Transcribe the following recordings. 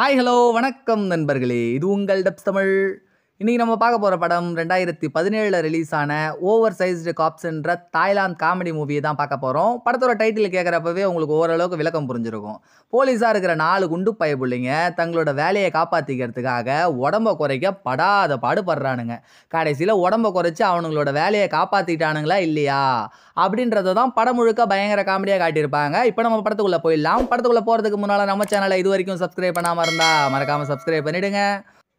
hi hello வணக்கம் நண்பர்களே இது உங்கள் டப்ஸ் தமிழ் இன்றைக்கி நம்ம பார்க்க போகிற படம் ரெண்டாயிரத்தி பதினேழில் ரிலீஸ் ஆன ஓவர் சைஸ்டு காப்ஸ்ன்ற தாய்லாந்து காமெடி மூவியை தான் பார்க்க போகிறோம் படத்தோட டைட்டில் கேட்குறப்பவே உங்களுக்கு ஓரளவுக்கு விளக்கம் புரிஞ்சிருக்கும் போலீஸாக இருக்கிற நாலு குண்டு பிள்ளைங்க தங்களோட வேலையை காப்பாற்றிக்கிறதுக்காக உடம்ப குறைக்க படாத பாடுபடுறானுங்க கடைசியில் உடம்ப குறைச்சி அவனுங்களோட வேலையை காப்பாற்றிட்டானுங்களா இல்லையா அப்படின்றத தான் படம் முழுக்க பயங்கர காமெடியாக காட்டியிருப்பாங்க இப்போ நம்ம படத்துக்குள்ளே போயிடலாம் படத்துக்குள்ளே போகிறதுக்கு முன்னால் நம்ம சேனலை இது வரைக்கும் சப்ஸ்கிரைப் பண்ணாமல் இருந்தால் மறக்காமல் சப்ஸ்கிரைப் பண்ணிவிடுங்க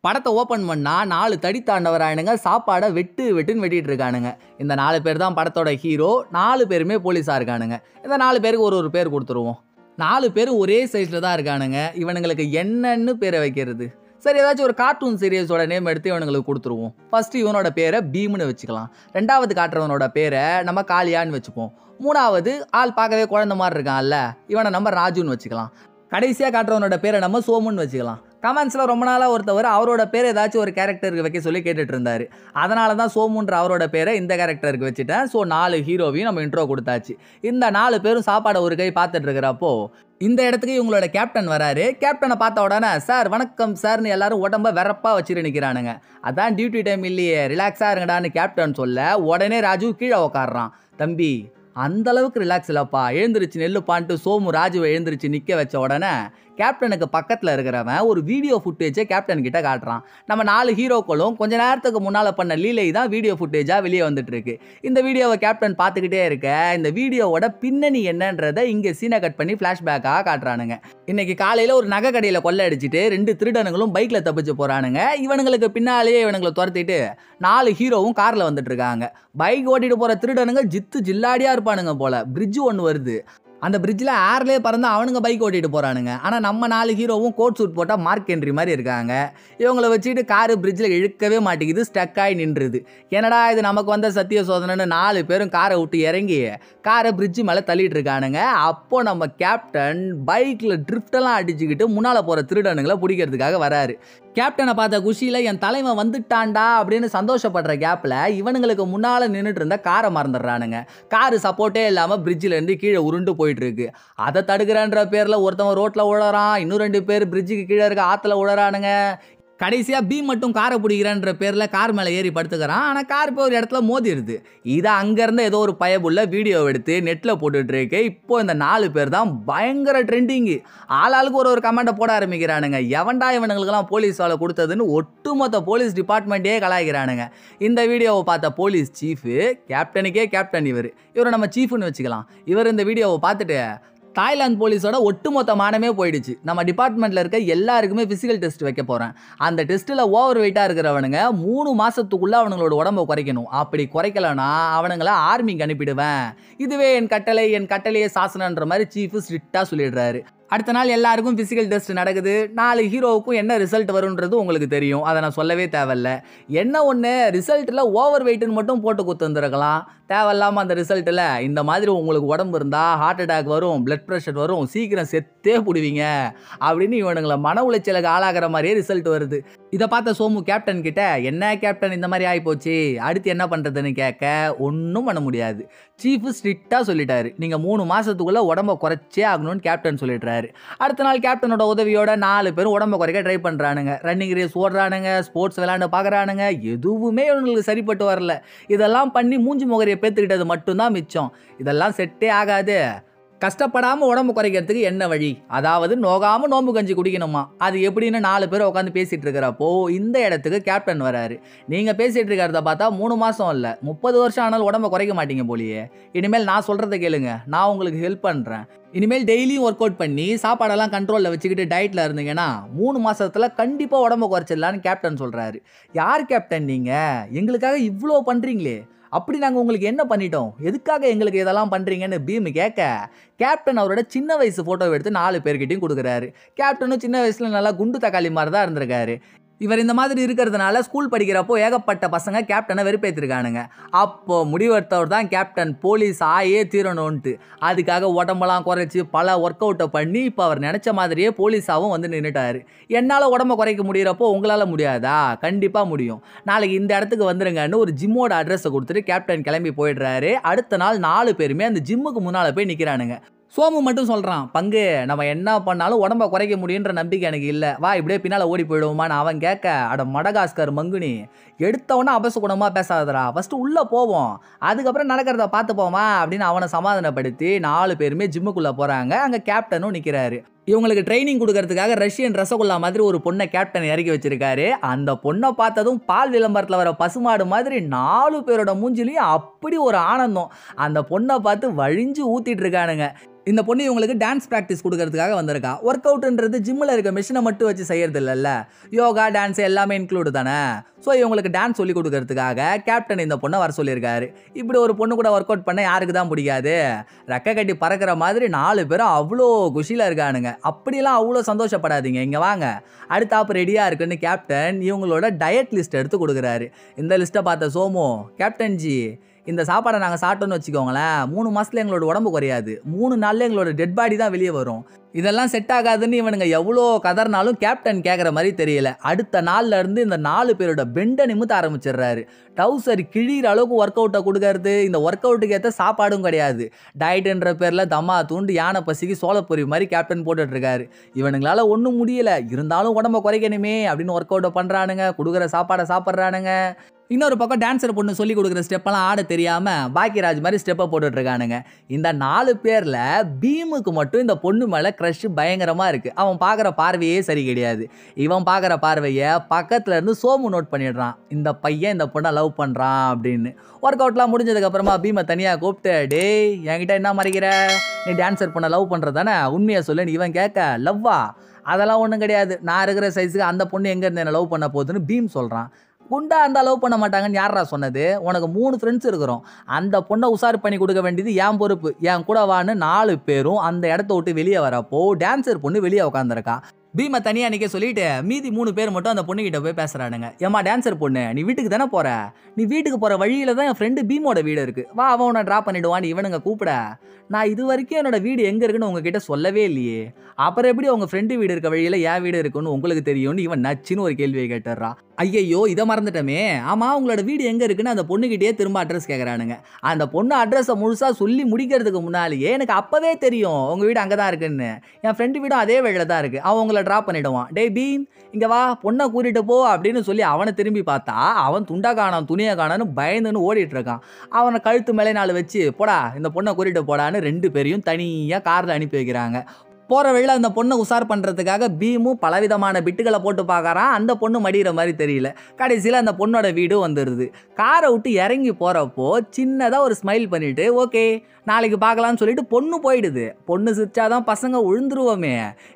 படத்தை ஓப்பன் பண்ணால் நாலு தடி தாண்டவராயினுங்க சாப்பாடை வெட்டு வெட்டுன்னு வெட்டிகிட்டு இருக்கானுங்க இந்த நாலு பேர் தான் படத்தோட ஹீரோ நாலு பேருமே போலீஸாக இருக்கானுங்க இந்த நாலு பேருக்கு ஒரு ஒரு பேர் கொடுத்துருவோம் நாலு பேர் ஒரே சைஸில் தான் இருக்கானுங்க இவனுங்களுக்கு என்னன்னு பேரை வைக்கிறது சரி ஏதாச்சும் ஒரு கார்ட்டூன் சீரியல்ஸோட நேம் எடுத்து இவனுங்களுக்கு கொடுத்துருவோம் ஃபஸ்ட்டு இவனோட பேரை பீம்னு வச்சுக்கலாம் ரெண்டாவது காட்டுறவனோட பேரை நம்ம காளியான்னு வச்சுப்போம் மூணாவது ஆள் பார்க்கவே குழந்த மாதிரி இருக்கான்ல இவனை நம்ம ராஜுன்னு வச்சுக்கலாம் கடைசியாக காட்டுறவனோட பேரை நம்ம சோமுன்னு வச்சுக்கலாம் கமெண்ட்ஸில் ரொம்ப நாளாக ஒருத்தவர் அவரோட பேர் ஏதாச்சும் ஒரு கேரக்டருக்கு வைக்க சொல்லி கேட்டுட்டு இருந்தார் அதனால தான் சோமுன்ற அவரோட பேரை இந்த கேரக்டருக்கு வச்சுட்டேன் ஸோ நாலு ஹீரோவையும் நம்ம இன்ட்ரோ கொடுத்தாச்சு இந்த நாலு பேரும் சாப்பாடு ஒரு கை பார்த்துட்டு இருக்கிறப்போ இந்த இடத்துக்கு இவங்களோட கேப்டன் வராரு கேப்டனை பார்த்த உடனே சார் வணக்கம் சார்னு எல்லாரும் உடம்ப வரப்பாக வச்சுட்டு நிற்கிறானுங்க அதான் டியூட்டி டைம் இல்லையே ரிலாக்ஸாக இருங்கடான்னு கேப்டன் சொல்ல உடனே ராஜு கீழே உக்காடுறான் தம்பி அந்தளவுக்கு ரிலாக்ஸ் இல்லைப்பா எழுந்திருச்சு நெல்லுப்பான்ட்டு சோமு ராஜுவை எழுந்திருச்சு நிற்க வச்ச உடனே கேப்டனுக்கு பக்கத்தில் இருக்கிறவன் ஒரு வீடியோ ஃபுட்டேஜை கேப்டன் கிட்ட காட்டுறான் நம்ம நாலு ஹீரோக்களும் கொஞ்ச நேரத்துக்கு முன்னால் பண்ண லீலை தான் வீடியோ ஃபுட்டேஜாக வெளியே வந்துட்டு இருக்கு இந்த வீடியோவை கேப்டன் பார்த்துக்கிட்டே இருக்க இந்த வீடியோவோட பின்னணி என்னன்றதை இங்கே சீனை கட் பண்ணி ஃப்ளாஷ்பேக்காக காட்டுறானுங்க இன்னைக்கு காலையில் ஒரு நகை கடையில் கொள்ளை அடிச்சுட்டு ரெண்டு திருடனுங்களும் பைக்கில் தப்பிச்சு போகிறானுங்க இவனுங்களுக்கு பின்னாலேயே இவனுங்களை துரத்திட்டு நாலு ஹீரோவும் காரில் வந்துட்டு இருக்காங்க பைக் ஓட்டிட்டு போகிற திருடனுங்க ஜித்து ஜில்லாடியாக இருப்பானுங்க போல பிரிட்ஜு ஒன்று வருது அந்த பிரிட்ஜில் ஏர்லே பறந்து அவனுங்க பைக் ஓட்டிகிட்டு போகிறானுங்க ஆனால் நம்ம நாலு ஹீரோவும் கோட் சூட் போட்டால் மார்க் என்ட்ரி மாதிரி இருக்காங்க இவங்கள வச்சுட்டு காரு பிரிட்ஜில் இழுக்கவே மாட்டேங்குது ஸ்டக்காகி நின்றுது என்னடா இது நமக்கு வந்த சத்திய சோதனைன்னு நாலு பேரும் காரை விட்டு இறங்கி காரை பிரிட்ஜு மேலே தள்ளிட்டு இருக்கானுங்க அப்போது நம்ம கேப்டன் பைக்கில் ட்ரிஃப்டெல்லாம் அடிச்சுக்கிட்டு முன்னால் போகிற திருடனுங்களை பிடிக்கிறதுக்காக வராரு கேப்டனை பார்த்த குஷியில் என் தலைவன் வந்துட்டான்டா அப்படின்னு சந்தோஷப்படுற கேப்பில் இவனுங்களுக்கு முன்னால் நின்றுட்டு இருந்த காரை மறந்துடுறானுங்க காரு சப்போர்ட்டே இல்லாமல் பிரிட்ஜிலேருந்து கீழே உருண்டு போயிட்டுருக்கு அதை தடுக்கிறன்ற பேரில் ஒருத்தவன் ரோட்டில் உழறான் இன்னும் ரெண்டு பேர் பிரிட்ஜுக்கு கீழே இருக்க ஆற்றுல உழறானுங்க கடைசியாக பி மட்டும் காரை பிடிக்கிறான்ற பேரில் கார் மேலே ஏறி படுத்துக்கிறான் ஆனால் கார் இப்போ ஒரு இடத்துல மோதிடுது இதை அங்கேருந்து ஏதோ ஒரு பயபுள்ள வீடியோ எடுத்து நெட்டில் போட்டுட்ருக்கு இப்போ இந்த நாலு பேர் தான் பயங்கர ட்ரெண்டிங்கு ஆளாளுக்கு ஒரு ஒரு கமெண்ட்டை போட ஆரம்பிக்கிறானுங்க எவன்டா இவனுங்களுக்கெல்லாம் போலீஸ் வேலை கொடுத்ததுன்னு ஒட்டுமொத்த போலீஸ் டிபார்ட்மெண்ட்டே கலாய்க்கிறானுங்க இந்த வீடியோவை பார்த்த போலீஸ் சீஃபு கேப்டனுக்கே கேப்டன் இவர் இவரை நம்ம சீஃப்னு வச்சுக்கலாம் இவர் இந்த வீடியோவை பார்த்துட்டு தாய்லாந்து போலீஸோட ஒட்டுமொத்த மானமே போயிடுச்சு நம்ம டிபார்ட்மெண்ட்டில் இருக்க எல்லாருக்குமே ஃபிசிக்கல் டெஸ்ட் வைக்க போகிறேன் அந்த டெஸ்ட்டில் ஓவர் வெயிட்டாக இருக்கிறவனுங்க மூணு மாதத்துக்குள்ளே அவனுங்களோட உடம்பை குறைக்கணும் அப்படி குறைக்கலனா அவனுங்களை ஆர்மிக்கு அனுப்பிடுவேன் இதுவே என் கட்டளை என் கட்டளையே சாசனன்ற மாதிரி சீஃபு ஸ்ட்ரிக்டாக சொல்லிடுறாரு அடுத்த நாள் எல்லாருக்கும் ஃபிசிக்கல் டெஸ்ட் நடக்குது நாலு ஹீரோவுக்கும் என்ன ரிசல்ட் வரும்ன்றது உங்களுக்கு தெரியும் அதை நான் சொல்லவே தேவையில்ல என்ன ஒன்று ரிசல்ட்டில் ஓவர் வெயிட்டுன்னு மட்டும் போட்டு கொடுத்துருந்துருக்கலாம் தேவையில்லாமல் அந்த ரிசல்ட்டில் இந்த மாதிரி உங்களுக்கு உடம்பு இருந்தால் ஹார்ட் அட்டாக் வரும் பிளட் ப்ரெஷர் வரும் சீக்கிரம் செத்தே பிடிவிங்க அப்படின்னு இவனுங்களை மன உளைச்சலுக்கு ஆளாகிற மாதிரியே ரிசல்ட் வருது இதை பார்த்த சோமு கேப்டன் கிட்ட என்ன கேப்டன் இந்த மாதிரி ஆகிப்போச்சு அடுத்து என்ன பண்ணுறதுன்னு கேட்க ஒன்றும் பண்ண முடியாது சீஃப் ஸ்ட்ரிக்டாக சொல்லிட்டாரு நீங்கள் மூணு மாதத்துக்குள்ளே உடம்ப குறைச்சே ஆகணும்னு கேப்டன் சொல்லிடுறாரு அடுத்த நாள் கேப்டனோட உதவியோட நாலு பேரும் உடம்ப குறைக்க ட்ரை பண்ணுறானுங்க ரன்னிங் ரேஸ் ஓடுறானுங்க ஸ்போர்ட்ஸ் விளையாண்டு பார்க்குறானுங்க எதுவுமே இவங்களுக்கு சரிப்பட்டு வரல இதெல்லாம் பண்ணி மூஞ்சி முகரிய பேத்துக்கிட்டது மட்டும்தான் மிச்சம் இதெல்லாம் செட்டே ஆகாது கஷ்டப்படாமல் உடம்பு குறைக்கிறதுக்கு என்ன வழி அதாவது நோகாமல் நோம்பு கஞ்சி குடிக்கணுமா அது எப்படின்னு நாலு பேர் உட்காந்து பேசிகிட்டு இருக்கிறப்போ இந்த இடத்துக்கு கேப்டன் வராரு நீங்கள் பேசிகிட்டு இருக்கிறத பார்த்தா மூணு மாதம் இல்லை முப்பது வருஷம் ஆனாலும் உடம்பு குறைக்க மாட்டீங்க போலியே இனிமேல் நான் சொல்கிறத கேளுங்க நான் உங்களுக்கு ஹெல்ப் பண்ணுறேன் இனிமேல் டெய்லியும் ஒர்க் அவுட் பண்ணி சாப்பாடெல்லாம் கண்ட்ரோலில் வச்சுக்கிட்டு டயட்டில் இருந்தீங்கன்னா மூணு மாதத்தில் கண்டிப்பாக உடம்பு குறைச்சிடலான்னு கேப்டன் சொல்கிறாரு யார் கேப்டன் நீங்கள் எங்களுக்காக இவ்வளோ பண்ணுறீங்களே அப்படி நாங்கள் உங்களுக்கு என்ன பண்ணிட்டோம் எதுக்காக எங்களுக்கு இதெல்லாம் பண்ணுறீங்கன்னு பீம் கேட்க கேப்டன் அவரோட சின்ன வயசு ஃபோட்டோவை எடுத்து நாலு பேர்கிட்டையும் கொடுக்குறாரு கேப்டனும் சின்ன வயசில் நல்லா குண்டு தக்காளி மாதிரி தான் இருந்திருக்காரு இவர் இந்த மாதிரி இருக்கிறதுனால ஸ்கூல் படிக்கிறப்போ ஏகப்பட்ட பசங்க கேப்டனை வெறுப்பேற்றிருக்கானுங்க அப்போது முடிவெடுத்தவர் தான் கேப்டன் போலீஸ் ஆயே தீரணும்ன்ட்டு அதுக்காக உடம்பெல்லாம் குறைச்சி பல ஒர்க் அவுட்டை பண்ணி இப்போ அவர் நினச்ச மாதிரியே போலீஸாகவும் வந்து நின்றுட்டார் என்னால் உடம்பை குறைக்க முடிகிறப்போ உங்களால் முடியாதா கண்டிப்பாக முடியும் நாளைக்கு இந்த இடத்துக்கு வந்துருங்கன்னு ஒரு ஜிம்மோட அட்ரஸை கொடுத்துட்டு கேப்டன் கிளம்பி போயிடுறாரு அடுத்த நாள் நாலு பேருமே அந்த ஜிம்முக்கு முன்னால் போய் நிற்கிறானுங்க சோமு மட்டும் சொல்கிறான் பங்கு நம்ம என்ன பண்ணாலும் உடம்ப குறைக்க முடியுன்ற நம்பிக்கை எனக்கு இல்லை வா இப்படியே பின்னால் ஓடி போயிடுவோமான்னு அவன் கேட்க அட மடகாஸ்கர் மங்குனி அபச அபசகுணமாக பேசாதரா ஃபஸ்ட்டு உள்ளே போவோம் அதுக்கப்புறம் நடக்கிறத பார்த்துப்போமா அப்படின்னு அவனை சமாதானப்படுத்தி நாலு பேருமே ஜிம்முக்குள்ளே போகிறாங்க அங்கே கேப்டனும் நிற்கிறாரு இவங்களுக்கு ட்ரைனிங் கொடுக்கறதுக்காக ரஷ்யன் ரசகுல்லா மாதிரி ஒரு பொண்ணை கேப்டன் இறக்கி வச்சிருக்காரு அந்த பொண்ணை பார்த்ததும் பால் விளம்பரத்தில் வர பசுமாடு மாதிரி நாலு பேரோட மூஞ்சிலையும் அப்படி ஒரு ஆனந்தம் அந்த பொண்ணை பார்த்து வழிஞ்சு ஊத்திட்டு இருக்கானுங்க இந்த பொண்ணு இவங்களுக்கு டான்ஸ் ப்ராக்டிஸ் கொடுக்கறதுக்காக வந்திருக்கா ஒர்க் அவுட்ன்றது ஜிம்மில் இருக்க மிஷினை மட்டும் வச்சு செய்யறது இல்லைல்ல யோகா டான்ஸ் எல்லாமே இன்க்ளூடு தானே ஸோ இவங்களுக்கு டான்ஸ் சொல்லி கொடுக்கறதுக்காக கேப்டன் இந்த பொண்ணை வர சொல்லியிருக்காரு இப்படி ஒரு பொண்ணு கூட ஒர்க் அவுட் பண்ண யாருக்கு தான் பிடிக்காது ரெக்க கட்டி பறக்கிற மாதிரி நாலு பேரும் அவ்வளோ குஷியில் இருக்கானுங்க அப்படிலாம் அவ்வளோ சந்தோஷப்படாதீங்க இங்கே வாங்க அடுத்த ஆப் ரெடியாக இருக்குன்னு கேப்டன் இவங்களோட டயட் லிஸ்ட் எடுத்து கொடுக்குறாரு இந்த லிஸ்ட்டை பார்த்த சோமோ கேப்டன் ஜி இந்த சாப்பாடை நாங்கள் சாப்பிட்டோன்னு வச்சுக்கோங்களேன் மூணு மாதத்தில் எங்களோட உடம்பு குறையாது மூணு நாளில் எங்களோட டெட் பாடி தான் வெளியே வரும் இதெல்லாம் செட் ஆகாதுன்னு இவனுங்க எவ்வளோ கதறினாலும் கேப்டன் கேட்குற மாதிரி தெரியல அடுத்த நாளில் இருந்து இந்த நாலு பேரோட பெண்டை நிமித்த ஆரம்பிச்சிடுறாரு டவுசர் கிழிகிற அளவுக்கு ஒர்க் அவுட்டை கொடுக்கறது இந்த ஒர்க் அவுட்டுக்கு ஏற்ற சாப்பாடும் கிடையாது டயட்டுன்ற பேரில் தம்மா தூண்டு யானை பசிக்கு சோளப்பொறி மாதிரி கேப்டன் போட்டுட்ருக்காரு இவனுங்களால் ஒன்றும் முடியலை இருந்தாலும் உடம்ப குறைக்கணுமே அப்படின்னு ஒர்க் அவுட்டை பண்ணுறானுங்க கொடுக்குற சாப்பாடை சாப்பிட்றானுங்க இன்னொரு பக்கம் டான்ஸர் பொண்ணு சொல்லி கொடுக்குற ஸ்டெப்பெல்லாம் ஆட தெரியாமல் பாக்கியராஜ் மாதிரி ஸ்டெப்பை போட்டுட்ருக்கானுங்க இந்த நாலு பேரில் பீமுக்கு மட்டும் இந்த பொண்ணு மேலே க்ரஷ் பயங்கரமாக இருக்குது அவன் பார்க்குற பார்வையே சரி கிடையாது இவன் பார்க்குற பார்வையை பக்கத்தில் இருந்து சோமு நோட் பண்ணிடுறான் இந்த பையன் இந்த பொண்ணை லவ் பண்ணுறான் அப்படின்னு ஒர்க் அவுட்லாம் முடிஞ்சதுக்கப்புறமா பீமை தனியாக கூப்பிட்டு டேய் என்கிட்ட என்ன மறைக்கிற நீ டான்ஸர் பொண்ணை லவ் பண்ணுறது தானே உண்மையை சொல்லு நீ இவன் கேட்க லவ்வா அதெல்லாம் ஒன்றும் கிடையாது நான் இருக்கிற சைஸுக்கு அந்த பொண்ணு எங்கேருந்து என்ன லவ் பண்ண போகுதுன்னு பீம் சொல்கிறான் குண்டா அந்த அளவு பண்ண மாட்டாங்கன்னு யாரா சொன்னது உனக்கு மூணு ஃப்ரெண்ட்ஸ் இருக்கிறோம் அந்த பொண்ணை உஷார் பண்ணி கொடுக்க வேண்டியது என் பொறுப்பு என் கூட வான்னு நாலு பேரும் அந்த இடத்த விட்டு வெளியே வரப்போ டான்ஸர் பொண்ணு வெளியே உட்காந்துருக்கா பீமை தனியாக அன்னைக்கே சொல்லிட்டு மீதி மூணு பேர் மட்டும் அந்த பொண்ணுக்கிட்ட போய் பேசுகிறானுங்க ஏமா டான்ஸர் பொண்ணு நீ வீட்டுக்கு தானே போகிற நீ வீட்டுக்கு போகிற வழியில் தான் என் ஃப்ரெண்டு பீமோட வீடு இருக்குது வா அவன் உன்னை ட்ராப் பண்ணிவிடுவான்னு இவனுங்க கூப்பிட நான் இது வரைக்கும் என்னோடய வீடு எங்கே இருக்குன்னு உங்ககிட்ட சொல்லவே இல்லையே அப்புறம் எப்படி உங்கள் ஃப்ரெண்டு வீடு இருக்க வழியில் என் வீடு இருக்குன்னு உங்களுக்கு தெரியும்னு இவன் நச்சுன்னு ஒரு கேள்வியை கேட்டுறான் ஐயையோ இதை மறந்துட்டோமே ஆமாம் உங்களோட வீடு எங்கே இருக்குன்னு அந்த பொண்ணுக்கிட்டே திரும்ப அட்ரஸ் கேட்குறானுங்க அந்த பொண்ணு அட்ரஸை முழுசாக சொல்லி முடிக்கிறதுக்கு முன்னாலேயே எனக்கு அப்போவே தெரியும் உங்கள் வீடு அங்கே தான் இருக்குன்னு என் ஃப்ரெண்டு வீடும் அதே வழியில் தான் இருக்குது அவங்கள அவங்கள ட்ராப் பண்ணிடுவான் டே பீன் இங்கே வா பொண்ணை கூட்டிகிட்டு போ அப்படின்னு சொல்லி அவனை திரும்பி பார்த்தா அவன் துண்டா காணான் துணியை காணான்னு பயந்துன்னு ஓடிட்டு இருக்கான் அவனை கழுத்து மேலே நாள் வச்சு போடா இந்த பொண்ணை கூட்டிகிட்டு போடான்னு ரெண்டு பேரையும் தனியாக காரில் அனுப்பி வைக்கிறாங்க போகிற வழியில் அந்த பொண்ணை உசார் பண்ணுறதுக்காக பீமும் பலவிதமான பிட்டுகளை போட்டு பார்க்குறான் அந்த பொண்ணு மடிகிற மாதிரி தெரியல கடைசியில் அந்த பொண்ணோட வீடும் வந்துடுது காரை விட்டு இறங்கி போகிறப்போ சின்னதாக ஒரு ஸ்மைல் பண்ணிவிட்டு ஓகே நாளைக்கு பார்க்கலாம்னு சொல்லிட்டு பொண்ணு போயிடுது பொண்ணு சிரிச்சாதான் பசங்க உழுந்துருவோமே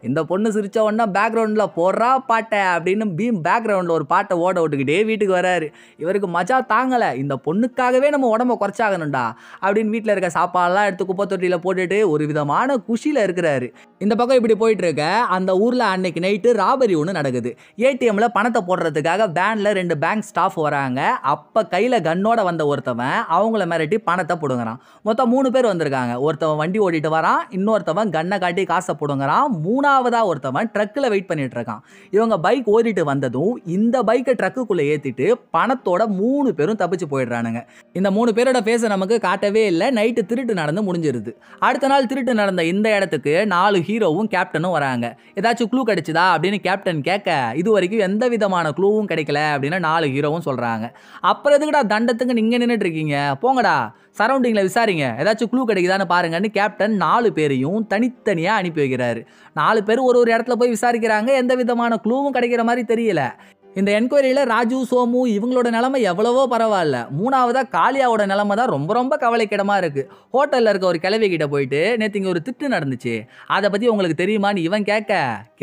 இந்த பொண்ணு சிரித்த உடனே பேக்ரவுண்டில் போடுறா பாட்டை அப்படின்னு பீம் பேக்ரவுண்டில் ஒரு பாட்டை ஓட விட்டுக்கிட்டே வீட்டுக்கு வராரு இவருக்கு மஜா தாங்கலை இந்த பொண்ணுக்காகவே நம்ம உடம்ப குறைச்சாகணும்டா அப்படின்னு வீட்டில் இருக்க சாப்பாடெல்லாம் எடுத்து குப்பை தொட்டியில் போட்டுட்டு ஒரு விதமான குஷியில் இருக்கிறாரு இந்த பக்கம் இப்படி போயிட்டுருக்க அந்த ஊரில் அன்னைக்கு நைட்டு ராபரி ஒன்று நடக்குது ஏடிஎம்மில் பணத்தை போடுறதுக்காக வேனில் ரெண்டு பேங்க் ஸ்டாஃப் வராங்க அப்போ கையில் கன்னோட வந்த ஒருத்தவன் அவங்கள மிரட்டி பணத்தை பிடுங்குறான் மொத்தம் மூணு பேர் வந்திருக்காங்க ஒருத்தவன் வண்டி ஓடிட்டு வரான் இன்னொருத்தவன் கண்ணை காட்டி காசை பிடுங்குறான் மூணாவதாக ஒருத்தவன் ட்ரக்கில் வெயிட் பண்ணிட்டு இருக்கான் இவங்க பைக் ஓடிட்டு வந்ததும் இந்த பைக்கை ட்ரக்குக்குள்ளே ஏற்றிட்டு பணத்தோட மூணு பேரும் தப்பிச்சு போயிடுறானுங்க இந்த மூணு பேரோட பேச நமக்கு காட்டவே இல்லை நைட்டு திருட்டு நடந்து முடிஞ்சிருது அடுத்த நாள் திருட்டு நடந்த இந்த இடத்துக்கு நாலு ஹீரோ ஹீரோவும் கேப்டனும் வராங்க ஏதாச்சும் க்ளூ கிடைச்சதா அப்படின்னு கேப்டன் கேட்க இது வரைக்கும் எந்த விதமான க்ளூவும் கிடைக்கல அப்படின்னு நாலு ஹீரோவும் சொல்கிறாங்க அப்புறம் எதுக்குடா தண்டத்துக்கு நீங்கள் நின்றுட்டு இருக்கீங்க போங்கடா சரௌண்டிங்கில் விசாரிங்க ஏதாச்சும் க்ளூ கிடைக்குதான்னு பாருங்கன்னு கேப்டன் நாலு பேரையும் தனித்தனியாக அனுப்பி வைக்கிறாரு நாலு பேர் ஒரு ஒரு இடத்துல போய் விசாரிக்கிறாங்க எந்த விதமான க்ளூவும் கிடைக்கிற மாதிரி தெரியல இந்த என்கொயரியில் ராஜு சோமு இவங்களோட நிலமை எவ்வளவோ பரவாயில்ல மூணாவதாக காளியாவோட நிலமை தான் ரொம்ப ரொம்ப கவலைக்கிடமாக இருக்குது ஹோட்டலில் இருக்க ஒரு கிளவி கிட்ட போயிட்டு நேற்று இங்கே ஒரு திட்டு நடந்துச்சு அதை பற்றி உங்களுக்கு தெரியுமான்னு இவன் கேட்க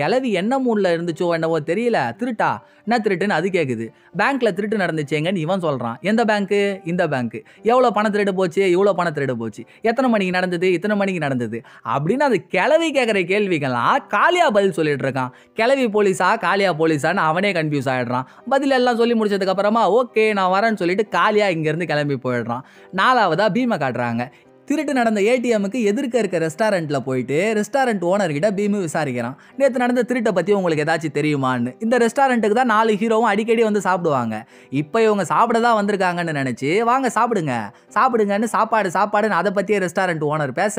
கிளவி என்ன மூடில் இருந்துச்சோ என்னவோ தெரியல திருட்டா என்ன திருட்டுன்னு அது கேட்குது பேங்க்கில் திருட்டு நடந்துச்சேங்கன்னு இவன் சொல்கிறான் எந்த பேங்க்கு இந்த பேங்க்கு எவ்வளோ பணம் திருட்டு போச்சு இவ்வளோ பணம் திருடு போச்சு எத்தனை மணிக்கு நடந்தது இத்தனை மணிக்கு நடந்தது அப்படின்னு அது கிளவி கேட்குற கேள்விகள்லாம் காளியா பதில் சொல்லிட்டு இருக்கான் கிளவி போலீஸா காளியா போலீஸான்னு அவனே கன்ஃபியூஸ் ஆகிடும் பதில் பதிலெல்லாம் சொல்லி முடிச்சதுக்கப்புறமா ஓகே நான் வரேன்னு சொல்லிட்டு காலியாக இங்கேருந்து கிளம்பி போயிடுறான் நாலாவதாக பீமை காட்டுறாங்க திருட்டு நடந்த ஏடிஎம்முக்கு எதிர்க்க இருக்க ரெஸ்டாரண்ட்டில் போயிட்டு ரெஸ்டாரண்ட் ஓனர்கிட்ட பீமு விசாரிக்கிறான் நேற்று நடந்த திருட்டை பற்றி உங்களுக்கு ஏதாச்சும் தெரியுமான்னு இந்த ரெஸ்டாரண்ட்டுக்கு தான் நாலு ஹீரோவும் அடிக்கடி வந்து சாப்பிடுவாங்க இப்போ இவங்க சாப்பிட தான் வந்திருக்காங்கன்னு நினச்சி வாங்க சாப்பிடுங்க சாப்பிடுங்கன்னு சாப்பாடு சாப்பாடுன்னு அதை பற்றியே ரெஸ்டாரண்ட் ஓனர் பேச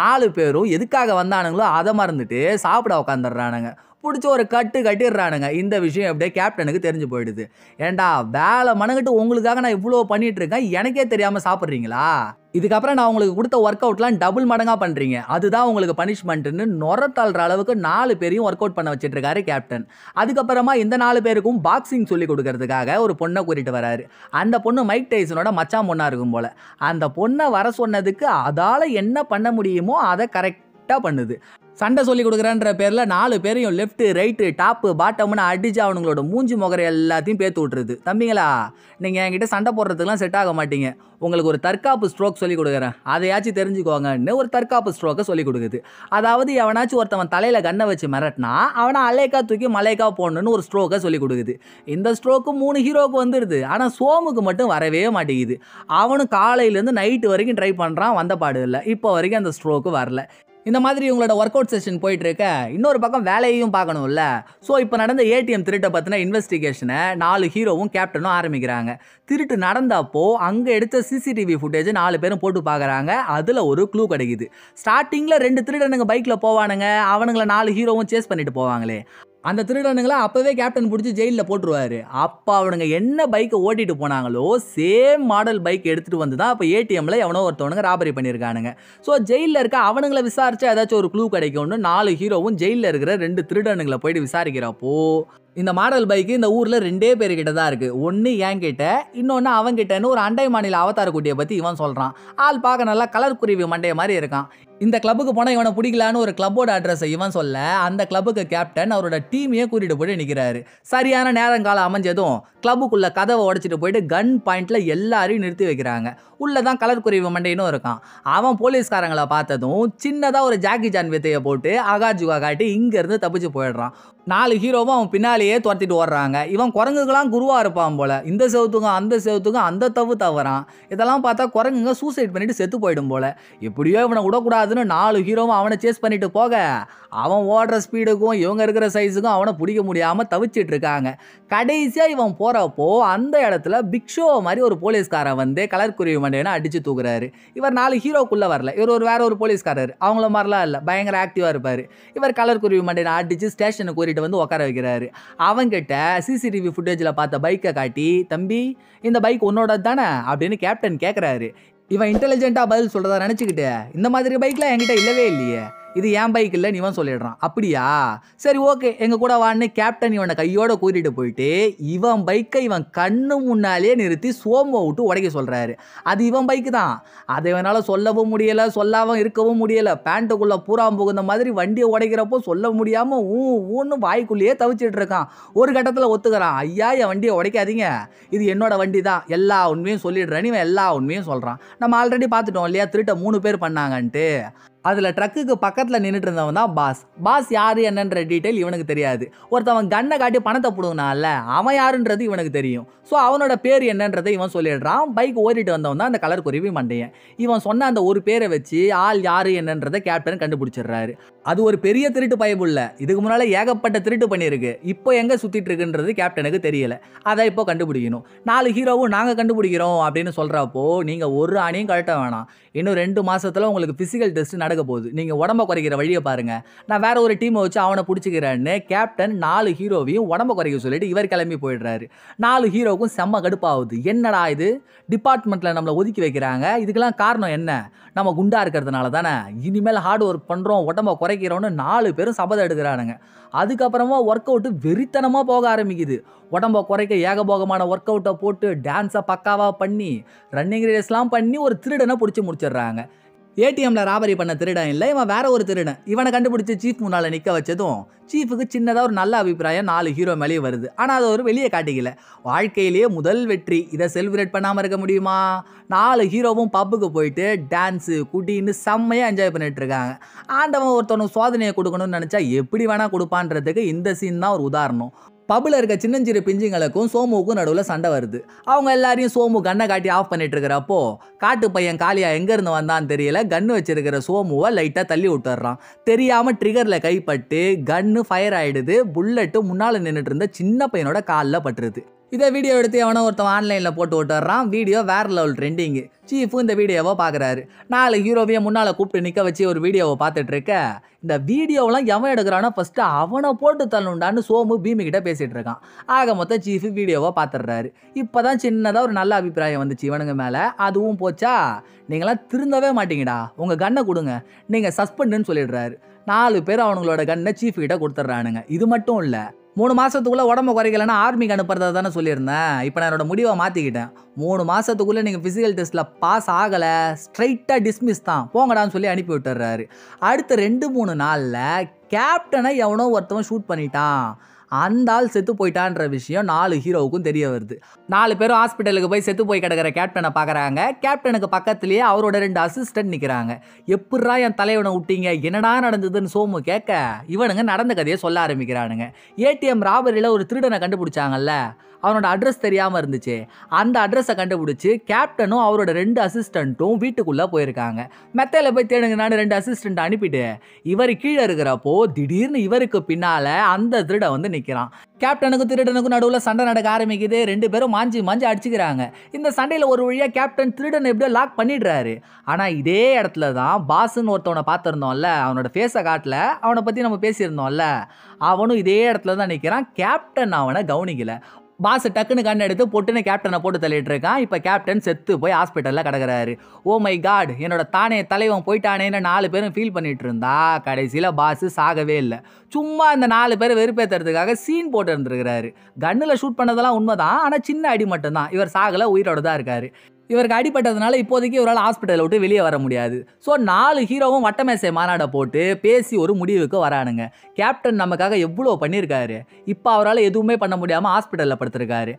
நாலு பேரும் எதுக்காக வந்தானுங்களோ அதை மறந்துட்டு சாப்பிட உட்காந்துடுறானுங்க பிடிச்ச ஒரு கட்டு கட்டிடுறானுங்க இந்த விஷயம் அப்படியே கேப்டனுக்கு தெரிஞ்சு போயிடுது ஏண்டா வேலை மனங்கிட்டு உங்களுக்காக நான் இவ்வளோ பண்ணிட்டு இருக்கேன் எனக்கே தெரியாமல் சாப்பிட்றீங்களா இதுக்கப்புறம் நான் உங்களுக்கு கொடுத்த ஒர்க் அவுட்லாம் டபுள் மடங்காக பண்ணுறீங்க அதுதான் உங்களுக்கு பனிஷ்மெண்ட்டுன்னு நுரத்தள்ளுற அளவுக்கு நாலு பேரையும் ஒர்க் அவுட் பண்ண வச்சிட்ருக்காரு கேப்டன் அதுக்கப்புறமா இந்த நாலு பேருக்கும் பாக்ஸிங் சொல்லி கொடுக்கறதுக்காக ஒரு பொண்ணை கூறிட்டு வராரு அந்த பொண்ணு மைக் டைசனோட மச்சான் பொண்ணாக இருக்கும் போல் அந்த பொண்ணை வர சொன்னதுக்கு அதால் என்ன பண்ண முடியுமோ அதை கரெக்டாக பண்ணுது சண்டை சொல்லி கொடுக்குறேன்ற பேரில் நாலு பேரையும் லெஃப்ட்டு ரைட்டு டாப்பு பாட்டம்னு அடித்து அவனுங்களோட மூஞ்சி முகரை எல்லாத்தையும் பேத்து விட்டுருது தம்பிங்களா நீங்கள் என்கிட்ட சண்டை போடுறதுக்குலாம் செட் ஆக மாட்டீங்க உங்களுக்கு ஒரு தற்காப்பு ஸ்ட்ரோக் சொல்லி கொடுக்குறேன் அதையாச்சும் தெரிஞ்சுக்கோங்கன்னு ஒரு தற்காப்பு ஸ்ட்ரோக்கை சொல்லி கொடுக்குது அதாவது எவனாச்சும் ஒருத்தவன் தலையில் கண்ணை வச்சு மிரட்டினா அவனை அலைக்கா தூக்கி மலைக்கா போடணுன்னு ஒரு ஸ்ட்ரோக்கை சொல்லி கொடுக்குது இந்த ஸ்ட்ரோக்கு மூணு ஹீரோவுக்கு வந்துடுது ஆனால் சோமுக்கு மட்டும் வரவே மாட்டேங்குது அவனும் காலையிலேருந்து நைட்டு வரைக்கும் ட்ரை பண்ணுறான் வந்த பாடு இல்லை இப்போ வரைக்கும் அந்த ஸ்ட்ரோக்கு வரல இந்த மாதிரி உங்களோட ஒர்க் அவுட் செஷன் போயிட்டுருக்க இன்னொரு பக்கம் வேலையையும் பார்க்கணும்ல ஸோ இப்போ நடந்த ஏடிஎம் திருட்டை பற்றின இன்வெஸ்டிகேஷனை நாலு ஹீரோவும் கேப்டனும் ஆரம்பிக்கிறாங்க திருட்டு நடந்தப்போ அங்கே எடுத்த சிசிடிவி ஃபுட்டேஜ் நாலு பேரும் போட்டு பார்க்குறாங்க அதில் ஒரு க்ளூ கிடைக்குது ஸ்டார்டிங்கில் ரெண்டு திருடனுங்க பைக்கில் போவானுங்க அவனுங்களை நாலு ஹீரோவும் சேஸ் பண்ணிட்டு போவாங்களே அந்த திருடனுங்களை அப்போவே கேப்டன் பிடிச்சி ஜெயிலில் போட்டுருவாரு அப்போ அவனுங்க என்ன பைக்கை ஓட்டிகிட்டு போனாங்களோ சேம் மாடல் பைக் எடுத்துகிட்டு வந்து தான் இப்போ ஏடிஎம்மில் எவனோ ஒருத்தவனுங்க ராபரி பண்ணியிருக்கானுங்க ஸோ ஜெயிலில் இருக்க அவனுங்களை விசாரிச்சா ஏதாச்சும் ஒரு க்ளூ கிடைக்கும்னு நாலு ஹீரோவும் ஜெயிலில் இருக்கிற ரெண்டு திருடனுங்களை போயிட்டு விசாரிக்கிறப்போ இந்த மாடல் பைக்கு இந்த ஊரில் ரெண்டே பேர்கிட்ட தான் இருக்குது ஒன்று கிட்ட இன்னொன்று அவங்கிட்டன்னு ஒரு அண்டை மாநில அவதார குட்டியை பற்றி இவன் சொல்கிறான் ஆள் பார்க்க நல்லா கலர் குருவி மண்டைய மாதிரி இருக்கான் இந்த கிளப்புக்கு போனால் இவனை பிடிக்கலான்னு ஒரு கிளப்போட அட்ரஸை இவன் சொல்ல அந்த கிளப்புக்கு கேப்டன் அவரோட டீமையே கூட்டிகிட்டு போய் நிற்கிறாரு சரியான நேரம் காலம் அமைஞ்சதும் கிளப்புக்குள்ளே கதவை உடச்சிட்டு போயிட்டு கன் பாயிண்ட்டில் எல்லாரையும் நிறுத்தி வைக்கிறாங்க உள்ளே தான் கலர் குறைவு மண்டையினும் இருக்கான் அவன் போலீஸ்காரங்களை பார்த்ததும் சின்னதாக ஒரு ஜாக்கி ஜான் வித்தையை போட்டு அகாஜுகா காட்டி இங்கேருந்து தப்பிச்சு போயிடுறான் நாலு ஹீரோவும் அவன் பின்னாலேயே துரத்திட்டு ஓடுறாங்க இவன் குரங்குகளாம் குருவாக இருப்பான் போல் இந்த செவத்துக்கும் அந்த செவத்துக்கும் அந்த தவு தவறான் இதெல்லாம் பார்த்தா குரங்குங்க சூசைட் பண்ணிவிட்டு செத்து போயிடும் போல் எப்படியோ இவனை விடக்கூடாதுன்னு நாலு ஹீரோவும் அவனை சேஸ் பண்ணிட்டு போக அவன் ஓடுற ஸ்பீடுக்கும் இவங்க இருக்கிற சைஸுக்கும் அவனை பிடிக்க முடியாமல் தவிச்சிட்டு இருக்காங்க கடைசியாக இவன் போ போகிறப்போ அந்த இடத்துல பிக்ஷோ மாதிரி ஒரு போலீஸ்காரன் வந்து கலர் குருவி மண்டையனை அடித்து தூக்குறாரு இவர் நாலு ஹீரோக்குள்ளே வரல இவர் ஒரு வேற ஒரு போலீஸ்காரர் அவங்கள மாதிரிலாம் இல்லை பயங்கர ஆக்டிவாக இருப்பார் இவர் கலர் குருவி மண்டையனை அடித்து ஸ்டேஷனை கூறிட்டு வந்து உட்கார வைக்கிறாரு அவங்கிட்ட சிசிடிவி ஃபுட்டேஜில் பார்த்த பைக்கை காட்டி தம்பி இந்த பைக் உன்னோட தானே அப்படின்னு கேப்டன் கேட்குறாரு இவன் இன்டெலிஜென்ட்டாக பதில் சொல்கிறதா நினச்சிக்கிட்டு இந்த மாதிரி பைக்லாம் என்கிட்ட இல்லவே இல்லையே இது என் பைக் இல்லை இவன் சொல்லிடுறான் அப்படியா சரி ஓகே எங்கள் கூட வான்னு கேப்டன் இவனை கையோட கூட்டிகிட்டு போயிட்டு இவன் பைக்கை இவன் கண்ணு முன்னாலே நிறுத்தி சோம்பை விட்டு உடைக்க சொல்கிறாரு அது இவன் பைக்கு தான் அதை இவனால் சொல்லவும் முடியலை சொல்லாமல் இருக்கவும் முடியலை பேண்ட்டுக்குள்ளே பூரா புகுந்த மாதிரி வண்டியை உடைக்கிறப்போ சொல்ல முடியாமல் ஊ ஊன்னு வாய்க்குள்ளேயே தவிச்சிட்டு இருக்கான் ஒரு கட்டத்தில் ஒத்துக்கிறான் ஐயா என் வண்டியை உடைக்காதீங்க இது என்னோட வண்டி தான் எல்லா உண்மையும் சொல்லிடுறேன்னு இவன் எல்லா உண்மையும் சொல்கிறான் நம்ம ஆல்ரெடி பார்த்துட்டோம் இல்லையா திருட்ட மூணு பேர் பண்ணாங்கன்ட்டு அதில் ட்ரக்குக்கு பக்கத்தில் நின்றுட்டு இருந்தவன் தான் பாஸ் பாஸ் யார் என்னன்ற டீட்டெயில் இவனுக்கு தெரியாது ஒருத்தவன் கண்ணை காட்டி பணத்தை போடுவனால அவன் யாருன்றது இவனுக்கு தெரியும் ஸோ அவனோட பேர் என்னன்றதை இவன் சொல்லிடுறான் பைக் ஓடிட்டு வந்தவன் தான் அந்த கலர் குருவி மண்டையன் இவன் சொன்ன அந்த ஒரு பேரை வச்சு ஆள் யார் என்னன்றதை கேப்டன் கண்டுபிடிச்சிடுறாரு அது ஒரு பெரிய திருட்டு பயபுள்ள இதுக்கு முன்னால் ஏகப்பட்ட திருட்டு பண்ணியிருக்கு இப்போ எங்கே சுற்றிட்டு இருக்குன்றது கேப்டனுக்கு தெரியல அதை இப்போ கண்டுபிடிக்கணும் நாலு ஹீரோவும் நாங்கள் கண்டுபிடிக்கிறோம் அப்படின்னு சொல்கிறப்போ நீங்கள் ஒரு அணியும் கழட்ட வேணாம் இன்னும் ரெண்டு மாதத்தில் உங்களுக்கு ஃபிசிக்கல் டெஸ்ட் நடக்க போகுது நீங்கள் உடம்ப குறைக்கிற வழியை பாருங்கள் நான் வேற ஒரு டீமை வச்சு அவனை பிடிச்சிக்கிறேன்னு கேப்டன் நாலு ஹீரோவையும் உடம்ப குறைக்க சொல்லிட்டு இவர் கிளம்பி போயிடுறாரு நாலு ஹீரோவுக்கும் செம்ம கடுப்பாகுது என்னடா இது டிபார்ட்மெண்ட்டில் நம்மளை ஒதுக்கி வைக்கிறாங்க இதுக்கெல்லாம் காரணம் என்ன நம்ம குண்டா இருக்கிறதுனால தானே இனிமேல் ஹார்ட் ஒர்க் பண்ணுறோம் உடம்ப குறை குறைக்கிறோன்னு நாலு பேரும் சபதம் எடுக்கிறானுங்க அதுக்கப்புறமா ஒர்க் அவுட்டு வெறித்தனமாக போக ஆரம்பிக்குது உடம்பை குறைக்க ஏகபோகமான ஒர்க் அவுட்டை போட்டு டான்ஸை பக்காவாக பண்ணி ரன்னிங் ரேஸ்லாம் பண்ணி ஒரு திருடனை பிடிச்சி முடிச்சிடுறாங்க ஏடிஎம்ல ராபரி பண்ண திருடன் இல்லை இவன் வேற ஒரு திருடன் இவனை கண்டுபிடிச்சு சீஃப் முன்னால் நிற்க வச்சதும் சீஃபுக்கு சின்னதாக ஒரு நல்ல அபிப்பிராயம் நாலு ஹீரோ மேலேயே வருது ஆனால் அதை ஒரு வெளியே காட்டிக்கல வாழ்க்கையிலேயே முதல் வெற்றி இதை செலிப்ரேட் பண்ணாமல் இருக்க முடியுமா நாலு ஹீரோவும் பப்புக்கு போயிட்டு டான்ஸு குட்டின்னு செம்மையாக என்ஜாய் பண்ணிட்டு இருக்காங்க ஆண்டவன் ஒருத்தவனுக்கு சோதனையை கொடுக்கணும்னு நினச்சா எப்படி வேணால் கொடுப்பான்றதுக்கு இந்த சீன் தான் ஒரு உதாரணம் பபில் இருக்க சின்னஞ்சிறு பிஞ்சுங்களுக்கும் சோமுவுக்கும் நடுவில் சண்டை வருது அவங்க எல்லாரையும் சோமு கண்ணை காட்டி ஆஃப் பண்ணிட்டு இருக்கிறப்போ காட்டு பையன் காளியா எங்கேருந்து வந்தான்னு தெரியல கன்று வச்சிருக்கிற சோமுவை லைட்டாக தள்ளி விட்டுறான் தெரியாமல் ட்ரிகரில் கைப்பட்டு கன்று ஃபயர் ஆகிடுது புல்லட்டு முன்னால் நின்றுட்டு இருந்த சின்ன பையனோட காலில் பட்டுருது இதை வீடியோ எடுத்து எவனோ ஒருத்தன் ஆன்லைனில் போட்டு விட்டுறான் வீடியோ வேறு லெவல் ட்ரெண்டிங்கு சீஃபும் இந்த வீடியோவை பார்க்குறாரு நாலு ஹீரோவையும் முன்னால் கூப்பிட்டு நிற்க வச்சு ஒரு வீடியோவை பார்த்துட்ருக்க இந்த வீடியோவெலாம் எவன் எடுக்கிறானோ ஃபஸ்ட்டு அவனை போட்டு தள்ளுண்டான்னு சோமு பீமிக்கிட்ட பேசிகிட்டு இருக்கான் ஆக மொத்தம் சீஃபு வீடியோவை பார்த்துடுறாரு இப்போ தான் சின்னதாக ஒரு நல்ல அபிப்பிராயம் வந்துச்சு இவனுங்க மேலே அதுவும் போச்சா நீங்களாம் திருந்தவே மாட்டீங்கடா உங்கள் கண்ணை கொடுங்க நீங்கள் சஸ்பெண்டுன்னு சொல்லிடுறாரு நாலு பேர் அவனுங்களோட கண்ணை சீஃப் கிட்டே கொடுத்துட்றானுங்க இது மட்டும் இல்லை மூணு மாதத்துக்குள்ளே உடம்பு குறைக்கலன்னா ஆர்மிக்கு அனுப்புறதை தானே சொல்லியிருந்தேன் இப்போ நான் என்னோடய முடிவை மாற்றிக்கிட்டேன் மூணு மாதத்துக்குள்ளே நீங்கள் ஃபிசிக்கல் டெஸ்ட்டில் பாஸ் ஆகலை ஸ்ட்ரைட்டாக டிஸ்மிஸ் தான் போங்கடான்னு சொல்லி அனுப்பி விட்டுறாரு அடுத்த ரெண்டு மூணு நாளில் கேப்டனை எவனோ ஒருத்தவன் ஷூட் பண்ணிட்டான் அந்த ஆள் செத்து போயிட்டான்ற விஷயம் நாலு ஹீரோவுக்கும் தெரிய வருது நாலு பேரும் ஹாஸ்பிட்டலுக்கு போய் செத்து போய் கிடக்கிற கேப்டனை பார்க்குறாங்க கேப்டனுக்கு பக்கத்துலேயே அவரோட ரெண்டு அசிஸ்டன்ட் நிற்கிறாங்க எப்பட்றா என் தலைவனை விட்டீங்க என்னடா நடந்ததுன்னு சோமு கேட்க இவனுங்க நடந்த கதையை சொல்ல ஆரம்பிக்கிறானுங்க ஏடிஎம் ராபரியில் ஒரு திருடனை கண்டுபிடிச்சாங்கல்ல அவனோட அட்ரஸ் தெரியாமல் இருந்துச்சு அந்த அட்ரஸை கண்டுபிடிச்சி கேப்டனும் அவரோட ரெண்டு அசிஸ்டண்ட்டும் வீட்டுக்குள்ளே போயிருக்காங்க மெத்தையில் போய் தேடுங்கன்னு ரெண்டு அசிஸ்டண்ட் அனுப்பிட்டு இவர் கீழே இருக்கிறப்போ திடீர்னு இவருக்கு பின்னால் அந்த திருடன் வந்து நிற்கிறான் கேப்டனுக்கு திருடனுக்கும் நடுவில் சண்டை நடக்க ஆரம்பிக்குது ரெண்டு பேரும் மாஞ்சி மாஞ்சி அடிச்சுக்கிறாங்க இந்த சண்டையில் ஒரு வழியாக கேப்டன் திருடன் எப்படியோ லாக் பண்ணிடுறாரு ஆனால் இதே இடத்துல தான் பாஸ்ன்னு ஒருத்தவனை பார்த்துருந்தோம்ல அவனோட ஃபேஸை காட்டல அவனை பற்றி நம்ம பேசியிருந்தோம்ல அவனும் இதே இடத்துல தான் நிற்கிறான் கேப்டன் அவனை கவனிக்கலை பாஸ் டக்குன்னு கண்ணு எடுத்து பொட்டுன்னு கேப்டனை போட்டு தள்ளிட்டு இருக்கான் இப்போ கேப்டன் செத்து போய் ஹாஸ்பிட்டலில் கிடக்கிறாரு ஓ oh மை காட் என்னோட தானே தலைவன் போயிட்டானேன்னு நாலு பேரும் ஃபீல் பண்ணிட்டு இருந்தா கடைசியில் பாஸ் சாகவே இல்லை சும்மா அந்த நாலு பேர் வெறுப்பேற்றுறதுக்காக சீன் போட்டு இருந்துருக்கிறாரு கண்ணில் ஷூட் பண்ணதெல்லாம் உண்மைதான் ஆனால் சின்ன அடி மட்டும்தான் இவர் சாகலை உயிரோட தான் இருக்காரு இவருக்கு அடிப்பட்டதுனால இப்போதைக்கு இவரால் ஹாஸ்பிட்டலில் விட்டு வெளியே வர முடியாது ஸோ நாலு ஹீரோவும் வட்டமேசை மாநாடை போட்டு பேசி ஒரு முடிவுக்கு வரானுங்க கேப்டன் நமக்காக எவ்வளோ பண்ணியிருக்காரு இப்போ அவரால் எதுவுமே பண்ண முடியாமல் ஹாஸ்பிட்டலில் படுத்திருக்காரு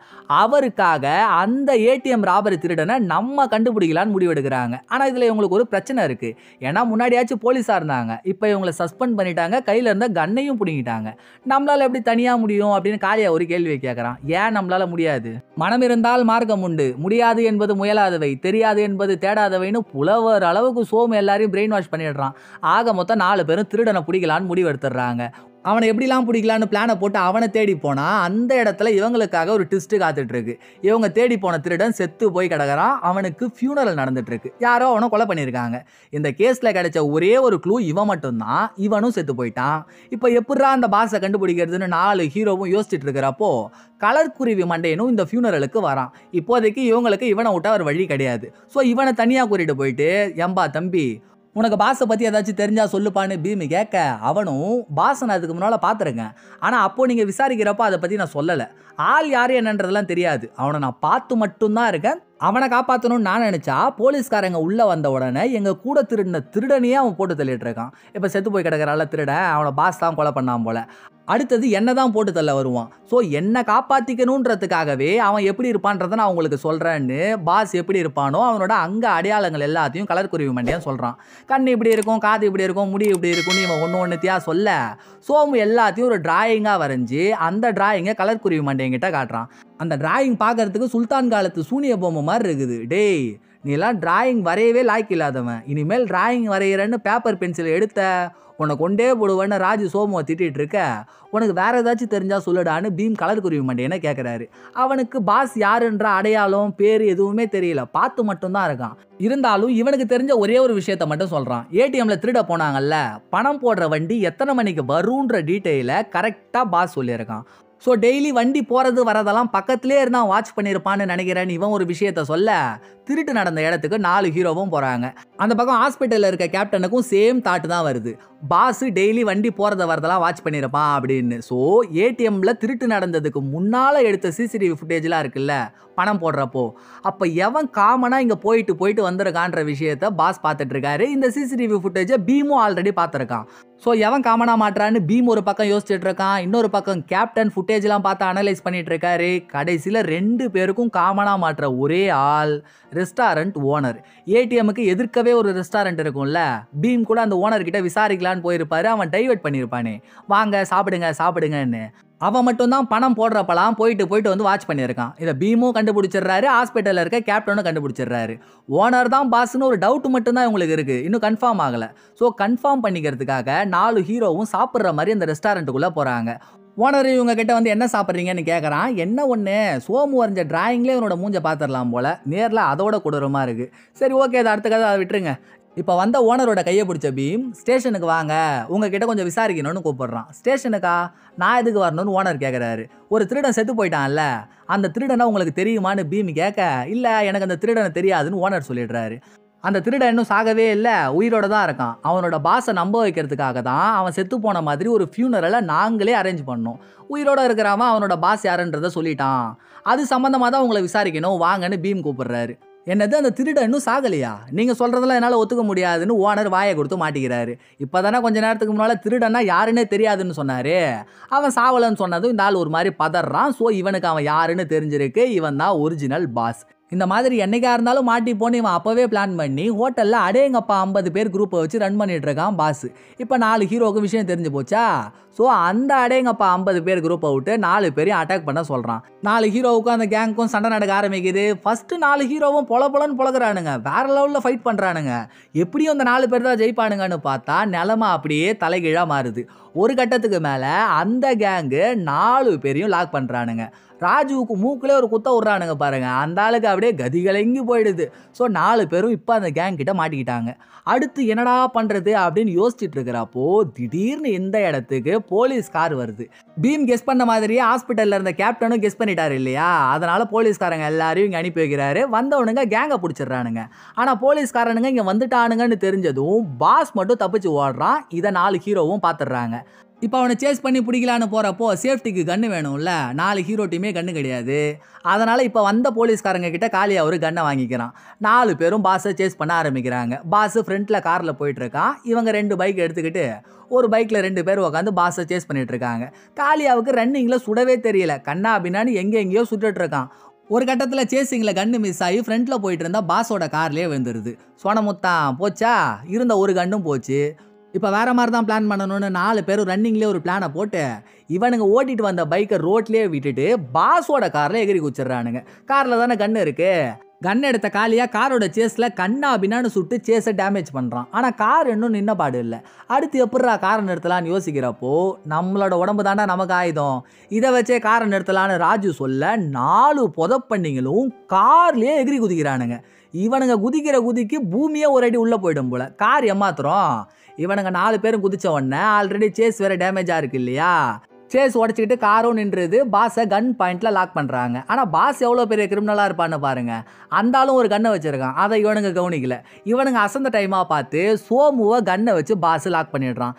அவருக்காக அந்த ஏடிஎம் ராபரி திருடனை நம்ம கண்டுபிடிக்கலான்னு முடிவெடுக்கிறாங்க ஆனால் இதில் இவங்களுக்கு ஒரு பிரச்சனை இருக்குது ஏன்னா முன்னாடியாச்சும் போலீஸாக இருந்தாங்க இப்போ இவங்களை சஸ்பெண்ட் பண்ணிட்டாங்க கையில் இருந்த கன்னையும் பிடிங்கிட்டாங்க நம்மளால் எப்படி தனியாக முடியும் அப்படின்னு காளியா ஒரு கேள்வியை கேட்குறான் ஏன் நம்மளால் முடியாது மனம் இருந்தால் மார்க்கம் உண்டு முடியாது என்பது முயல இயலாதவை தெரியாது என்பது தேடாதவைன்னு புலவர் அளவுக்கு சோமு எல்லாரையும் பிரெயின் வாஷ் பண்ணிடுறான் ஆக மொத்தம் நாலு பேரும் திருடனை பிடிக்கலான்னு முடிவெடுத்துடுறாங்க அவனை எப்படிலாம் பிடிக்கலான்னு பிளானை போட்டு அவனை தேடி போனால் அந்த இடத்துல இவங்களுக்காக ஒரு ட்விஸ்ட்டு காத்துட்ருக்கு இவங்க தேடி போன திருடன் செத்து போய் கிடக்கிறான் அவனுக்கு ஃபியூனரல் நடந்துட்டுருக்கு யாரோ அவனை கொலை பண்ணியிருக்காங்க இந்த கேஸில் கிடைச்ச ஒரே ஒரு க்ளூ இவன் மட்டும்தான் இவனும் செத்து போயிட்டான் இப்போ எப்படா அந்த பாஸை கண்டுபிடிக்கிறதுன்னு நாலு ஹீரோவும் யோசிச்சுட்டு இருக்கிறப்போ கலர்குருவி மண்டையனும் இந்த ஃபியூனரலுக்கு வரான் இப்போதைக்கு இவங்களுக்கு இவனை விட்டால் ஒரு வழி கிடையாது ஸோ இவனை தனியாக கூறிட்டு போயிட்டு எம்பா தம்பி உனக்கு பாஸை பற்றி ஏதாச்சும் தெரிஞ்சால் சொல்லுப்பான்னு பீமு கேட்க அவனும் பாஸை நான் அதுக்கு முன்னால் பார்த்துருங்க ஆனால் அப்போது நீங்கள் விசாரிக்கிறப்போ அதை பற்றி நான் சொல்லலை ஆள் யார் என்னன்றதெல்லாம் தெரியாது அவனை நான் பார்த்து மட்டும்தான் இருக்கேன் அவனை காப்பாற்றணும்னு நான் நினச்சா போலீஸ்காரங்க உள்ளே வந்த உடனே எங்கள் கூட திருடின திருடனையே அவன் போட்டு தள்ளிட்டு இருக்கான் இப்போ செத்து போய் கிடக்கிறால திருட அவனை பாஸ் தான் கொலை பண்ணான் போல அடுத்தது என்ன தான் போட்டு தள்ள வருவான் ஸோ என்னை காப்பாற்றிக்கணுன்றதுக்காகவே அவன் எப்படி இருப்பான்றதை நான் உங்களுக்கு சொல்கிறேன்னு பாஸ் எப்படி இருப்பானோ அவனோட அங்க அடையாளங்கள் எல்லாத்தையும் கலர் குருவி மண்டியாக சொல்கிறான் கண் இப்படி இருக்கும் காது இப்படி இருக்கும் முடி இப்படி இருக்கும்னு இவன் ஒன்று ஒன்றுத்தையாக சொல்ல சோமு எல்லாத்தையும் ஒரு டிராயிங்காக வரைஞ்சி அந்த டிராயிங்கை கலர் குருவி மண்டையங்கிட்ட காட்டுறான் அந்த டிராயிங் பார்க்குறதுக்கு சுல்தான் காலத்து சூனிய பொம்மை மாதிரி இருக்குது டேய் நீ எல்லாம் டிராயிங் வரையவே லாய்க்கு இல்லாதவன் இனிமேல் டிராயிங் வரைகிறேன்னு பேப்பர் பென்சில் எடுத்த உன்னை கொண்டே போடுவேன்னு ராஜு சோமுவை திட்டிகிட்டு இருக்க உனக்கு வேறு ஏதாச்சும் தெரிஞ்சால் சொல்லுடான்னு பீம் கலர் குருவி மண்டேன்னு கேட்குறாரு அவனுக்கு பாஸ் யாருன்ற அடையாளம் பேர் எதுவுமே தெரியல பார்த்து மட்டும்தான் இருக்கான் இருந்தாலும் இவனுக்கு தெரிஞ்ச ஒரே ஒரு விஷயத்த மட்டும் சொல்கிறான் ஏடிஎம்மில் திருட போனாங்கல்ல பணம் போடுற வண்டி எத்தனை மணிக்கு வரும்ன்ற டீட்டெயிலை கரெக்டாக பாஸ் சொல்லியிருக்கான் ஸோ டெய்லி வண்டி போகிறது வரதெல்லாம் பக்கத்துலேயே இருந்தால் வாட்ச் பண்ணியிருப்பான்னு நினைக்கிறேன் இவன் ஒரு விஷயத்த சொல்ல திருட்டு நடந்த இடத்துக்கு நாலு ஹீரோவும் போகிறாங்க அந்த பக்கம் ஹாஸ்பிட்டலில் இருக்க கேப்டனுக்கும் சேம் தாட்டு தான் வருது பாஸு டெய்லி வண்டி போகிறத வரதெல்லாம் வாட்ச் பண்ணியிருப்பான் அப்படின்னு ஸோ ஏடிஎம்மில் திருட்டு நடந்ததுக்கு முன்னால் எடுத்த சிசிடிவி ஃபுட்டேஜ்லாம் இருக்குல்ல பணம் போடுறப்போ அப்போ எவன் காமனாக இங்கே போயிட்டு போயிட்டு வந்திருக்கான்ற விஷயத்த பாஸ் பார்த்துட்ருக்காரு இந்த சிசிடிவி ஃபுட்டேஜை பீமும் ஆல்ரெடி பார்த்துருக்கான் ஸோ எவன் காமனாக மாட்டுறான்னு பீம் ஒரு பக்கம் யோசிச்சுட்டு இருக்கான் இன்னொரு பக்கம் கேப்டன் ஃபுட்டேஜ்லாம் பார்த்து அனலைஸ் பண்ணிட்டு இருக்காரு கடைசியில் ரெண்டு பேருக்கும் காமனாக மாட்டுற ஒரே ஆள் ரெஸ்டாரண்ட் ஓனர் ஏடிஎம்முக்கு எதிர்க்கவே ஒரு ரெஸ்டாரண்ட் இருக்கும்ல பீம் கூட அந்த ஓனர்கிட்ட விசாரிக்கலான்னு போயிருப்பாரு அவன் டைவெர்ட் பண்ணியிருப்பானே வாங்க சாப்பிடுங்க சாப்பிடுங்கன்னு அவன் மட்டும்தான் பணம் போடுறப்பலாம் போயிட்டு போயிட்டு வந்து வாட்ச் பண்ணியிருக்கான் இதை பீமும் கண்டுபிடிச்சிடுறாரு ஹாஸ்பிட்டலில் இருக்க கேப்டனும் கண்டுபிடிச்சிடுறாரு ஓனர் தான் பாஸ்னு ஒரு டவுட் மட்டும்தான் இவங்களுக்கு இருக்குது இன்னும் கன்ஃபார்ம் ஆகலை ஸோ கன்ஃபார்ம் பண்ணிக்கிறதுக்காக நாலு ஹீரோவும் சாப்பிட்ற மாதிரி அந்த ரெஸ்டாரண்ட்டுக்குள்ளே போகிறாங்க ஓனர் இவங்க கிட்ட வந்து என்ன சாப்பிட்றீங்கன்னு கேட்குறான் என்ன ஒன்று சோமு வரைஞ்ச டிராயிங்லேயே இவனோட மூஞ்சை பார்த்துடலாம் போல் நேரில் அதோட கொடுறமா இருக்குது சரி ஓகே அதை அடுத்த கதை அதை விட்டுருங்க இப்போ வந்த ஓனரோட கையை பிடிச்ச பீம் ஸ்டேஷனுக்கு வாங்க உங்ககிட்ட கொஞ்சம் விசாரிக்கணும்னு கூப்பிடுறான் ஸ்டேஷனுக்கா நான் எதுக்கு வரணும்னு ஓனர் கேட்குறாரு ஒரு திருடன் செத்து போயிட்டான்ல அந்த திருடனை உங்களுக்கு தெரியுமான்னு பீம் கேட்க இல்லை எனக்கு அந்த திருடனை தெரியாதுன்னு ஓனர் சொல்லிடுறாரு அந்த திருடன் இன்னும் சாகவே இல்லை உயிரோட தான் இருக்கான் அவனோட பாசை நம்ப வைக்கிறதுக்காக தான் அவன் செத்து போன மாதிரி ஒரு ஃபியூனரலை நாங்களே அரேஞ்ச் பண்ணோம் உயிரோட இருக்கிறவன் அவனோட பாஸ் யாருன்றதை சொல்லிட்டான் அது சம்மந்தமாக தான் உங்களை விசாரிக்கணும் வாங்கன்னு பீம் கூப்பிடுறாரு என்னது அந்த திருட இன்னும் சாகலையா நீங்கள் சொல்கிறதெல்லாம் என்னால் ஒத்துக்க முடியாதுன்னு ஓனர் வாயை கொடுத்து மாட்டிக்கிறாரு இப்போ தானே கொஞ்சம் நேரத்துக்கு முன்னால் திருடன்னா யாருன்னே தெரியாதுன்னு சொன்னார் அவன் சாவலன்னு சொன்னதும் இந்த ஆள் ஒரு மாதிரி பதறான் ஸோ இவனுக்கு அவன் யாருன்னு தெரிஞ்சிருக்கு இவன் தான் ஒரிஜினல் பாஸ் இந்த மாதிரி என்னைக்காக இருந்தாலும் மாட்டிப்போன்னு இவன் அப்போவே பிளான் பண்ணி ஹோட்டலில் அடேங்கப்பா ஐம்பது பேர் குரூப்பை வச்சு ரன் பண்ணிகிட்ருக்கான் பாஸ் இப்போ நாலு ஹீரோவுக்கு விஷயம் தெரிஞ்சு போச்சா ஸோ அந்த அடேங்கப்பா ஐம்பது பேர் குரூப்பை விட்டு நாலு பேரையும் அட்டாக் பண்ண சொல்கிறான் நாலு ஹீரோவுக்கும் அந்த கேங்க்கும் சண்டை நடக்க ஆரம்பிக்குது ஃபஸ்ட்டு நாலு ஹீரோவும் பொல பொலன்னு பொழகிறானுங்க வேறு லெவலில் ஃபைட் பண்ணுறானுங்க எப்படியும் அந்த நாலு பேர் தான் ஜெயிப்பானுங்கன்னு பார்த்தா நிலமை அப்படியே தலைகீழாக மாறுது ஒரு கட்டத்துக்கு மேலே அந்த கேங்கு நாலு பேரையும் லாக் பண்ணுறானுங்க ராஜுவுக்கு மூக்கிலே ஒரு குத்த விட்றானுங்க பாருங்கள் அந்த ஆளுக்கு அப்படியே கதிகலங்கி போயிடுது ஸோ நாலு பேரும் இப்போ அந்த கேங் கிட்ட மாட்டிக்கிட்டாங்க அடுத்து என்னடா பண்ணுறது அப்படின்னு யோசிச்சுட்டு இருக்கிறப்போ திடீர்னு இந்த இடத்துக்கு போலீஸ் கார் வருது பீம் கெஸ் பண்ண மாதிரியே ஹாஸ்பிட்டலில் இருந்த கேப்டனும் கெஸ் பண்ணிட்டார் இல்லையா அதனால் போலீஸ்காரங்க எல்லாரையும் இங்கே அனுப்பி வைக்கிறாரு வந்தவனுங்க கேங்கை பிடிச்சிடுறானுங்க ஆனால் போலீஸ்காரனுங்க இங்கே வந்துட்டானுங்கன்னு தெரிஞ்சதும் பாஸ் மட்டும் தப்பிச்சு ஓடுறான் இதை நாலு ஹீரோவும் பார்த்துடுறாங்க இப்போ அவனை சேஸ் பண்ணி பிடிக்கலான்னு போகிறப்போ சேஃப்டிக்கு கன்று வேணும்ல நாலு ஹீரோ டீமே கன்று கிடையாது அதனால் இப்போ வந்த போலீஸ்காரங்க கிட்ட காலியாக ஒரு கன்னை வாங்கிக்கிறான் நாலு பேரும் பாஸை சேஸ் பண்ண ஆரம்பிக்கிறாங்க பாஸ் ஃப்ரண்ட்டில் காரில் போயிட்டுருக்கான் இவங்க ரெண்டு பைக் எடுத்துக்கிட்டு ஒரு பைக்கில் ரெண்டு பேர் உட்காந்து பாஸை சேஸ் பண்ணிகிட்ருக்காங்க காளியாவுக்கு ரன்னிங்கில் சுடவே தெரியல கண்ணா அப்படின்னான்னு எங்கே எங்கேயோ சுட்டுட்ருக்கான் ஒரு கட்டத்தில் சேசிங்கில் கன்று மிஸ் ஆகி ஃப்ரெண்ட்டில் போயிட்டு இருந்தால் பாஸோட கார்லேயே வந்துடுது சோனமுத்தான் போச்சா இருந்த ஒரு கண்ணும் போச்சு இப்போ வேறு மாதிரி தான் பிளான் பண்ணணும்னு நாலு பேர் ரன்னிங்லேயே ஒரு பிளானை போட்டு இவனுங்க ஓட்டிட்டு வந்த பைக்கை ரோட்லேயே விட்டுட்டு பாஸோட காரில் எகிரி குச்சிடுறானுங்க காரில் தானே கண் இருக்குது கன் எடுத்த காலியாக காரோட சேஸில் கண்ணா பின்னான்னு சுட்டு சேஸை டேமேஜ் பண்ணுறான் ஆனால் கார் இன்னும் நின்ன பாடு இல்லை அடுத்து எப்படா காரை நிறுத்தலான்னு யோசிக்கிறப்போ நம்மளோட உடம்பு தாண்டா நமக்கு ஆயுதம் இதை வச்சே காரை நிறுத்தலான்னு ராஜு சொல்ல நாலு புதப்பண்ணிங்களும் கார்லேயே எகிரி குதிக்கிறானுங்க இவனுங்க குதிக்கிற குதிக்கு பூமியே ஒரு அடி உள்ளே போயிடும் போல் கார் ஏமாத்துறோம் இவனுங்க நாலு பேரும் குதித்த உடனே ஆல்ரெடி சேஸ் வேறு டேமேஜாக இருக்கு இல்லையா சேஸ் உடச்சிக்கிட்டு காரும் நின்றுது பாஸை கன் பாயிண்ட்டில் லாக் பண்ணுறாங்க ஆனால் பாஸ் எவ்வளோ பெரிய கிரிமினலாக இருப்பான்னு பாருங்கள் அந்தாலும் ஒரு கன்னை வச்சுருக்கான் அதை இவனுங்க கவனிக்கல இவனுங்க அசந்த டைமாக பார்த்து சோமுவை கன்னை வச்சு பாஸ் லாக் பண்ணிடுறான்